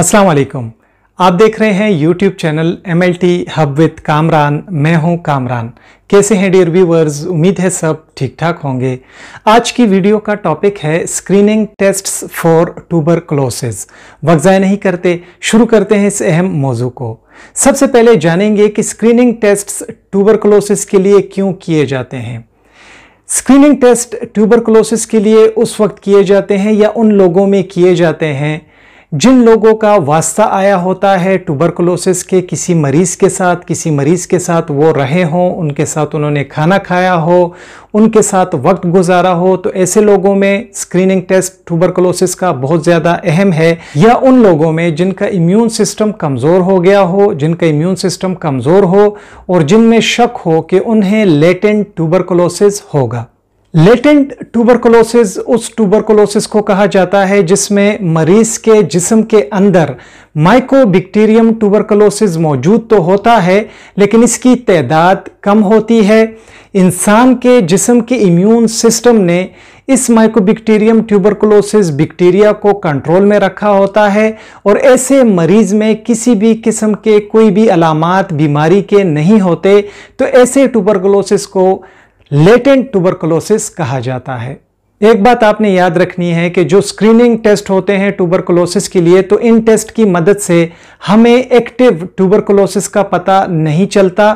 अस्सलाम वालेकुम आप देख रहे हैं YouTube channel M L T hub with Kamran मैं हूं कामरान कैसे हैं डियर व्यूवर्स उम्मीद है सब ठीक ठाक होंगे आज की वीडियो का टॉपिक है screening tests for tuberculosis वगजाय नहीं करते शुरू करते हैं इस अहम मौजू को सबसे पहले जानेंगे कि स्क्रीनिंग टेस्ट्स टूबर क्लोसेस के लिए क्यों किए जाते हैं स्क्रीनिंग टेस्ट ट्यूबर क्लोसेस के लिए उस वक्त किए जाते हैं या उन लोगों में किए जाते हैं जिन लोगों का वास्ता आया होता है ट्यूबरकुलोसिस के किसी मरीज़ के साथ किसी मरीज़ के साथ वो रहे हों उनके साथ उन्होंने खाना खाया हो उनके साथ वक्त गुजारा हो तो ऐसे लोगों में स्क्रीनिंग टेस्ट ट्यूबरकुलोसिस का बहुत ज़्यादा अहम है या उन लोगों में जिनका इम्यून सिस्टम कमज़ोर हो गया हो जिनका इम्यून सिस्टम कमज़ोर हो और जिनमें शक हो कि उन्हें लेटेंट ट्यूबरकुलोसिस होगा लेटेंट ट्यूबरकुलोसिस उस ट्यूबरकुलोसिस को कहा जाता है जिसमें मरीज के जिस्म के अंदर माइकोबिक्टीरियम ट्यूबरकुलोसिस मौजूद तो होता है लेकिन इसकी तादाद कम होती है इंसान के जिस्म के इम्यून सिस्टम ने इस माइकोबिक्टीरियम ट्यूबरकुलोसिस बैक्टीरिया को कंट्रोल में रखा होता है और ऐसे मरीज में किसी भी किस्म के कोई भी अलामत बीमारी के नहीं होते तो ऐसे ट्यूबरकुलोसिस को लेटेंट ट्यूबरकुलोसिस कहा जाता है एक बात आपने याद रखनी है कि जो स्क्रीनिंग टेस्ट होते हैं ट्यूबरकुलोसिस के लिए तो इन टेस्ट की मदद से हमें एक्टिव ट्यूबरकुलोसिस का पता नहीं चलता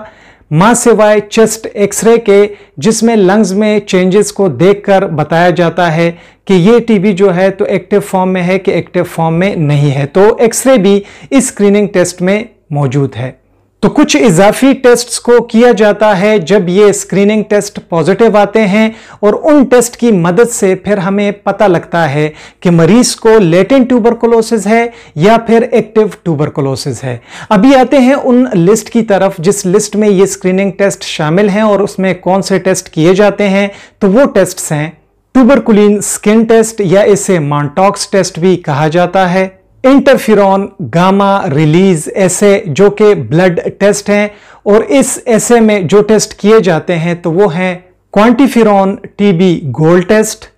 माँ सिवाय चेस्ट एक्सरे के जिसमें लंग्स में चेंजेस को देखकर बताया जाता है कि ये टीबी जो है तो एक्टिव फॉर्म में है कि एक्टिव फॉर्म में नहीं है तो एक्सरे भी इस स्क्रीनिंग टेस्ट में मौजूद है तो कुछ इजाफी टेस्ट्स को किया जाता है जब ये स्क्रीनिंग टेस्ट पॉजिटिव आते हैं और उन टेस्ट की मदद से फिर हमें पता लगता है कि मरीज को लेटिन ट्यूबरकुलोसिस है या फिर एक्टिव ट्यूबरकुलोसिस है अभी आते हैं उन लिस्ट की तरफ जिस लिस्ट में ये स्क्रीनिंग टेस्ट शामिल हैं और उसमें कौन से टेस्ट किए जाते हैं तो वो टेस्ट हैं ट्यूबरकुलिन स्किन टेस्ट या इसे मॉन्टॉक्स टेस्ट भी कहा जाता है इंटरफिरॉन गामा रिलीज ऐसे जो कि ब्लड टेस्ट हैं और इस ऐसे में जो टेस्ट किए जाते हैं तो वो हैं क्वांटिफिरॉन टीबी गोल्ड टेस्ट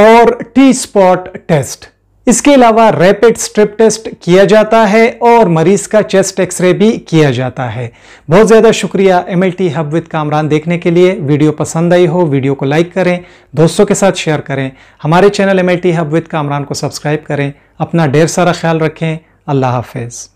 और टी स्पॉट टेस्ट इसके अलावा रैपिड स्ट्रिप टेस्ट किया जाता है और मरीज का चेस्ट एक्सरे भी किया जाता है बहुत ज़्यादा शुक्रिया M L T hub with Kamran देखने के लिए वीडियो पसंद आई हो वीडियो को लाइक करें दोस्तों के साथ शेयर करें हमारे channel M L T hub with Kamran को सब्सक्राइब करें अपना ढेर सारा ख्याल रखें अल्लाह हाफिज़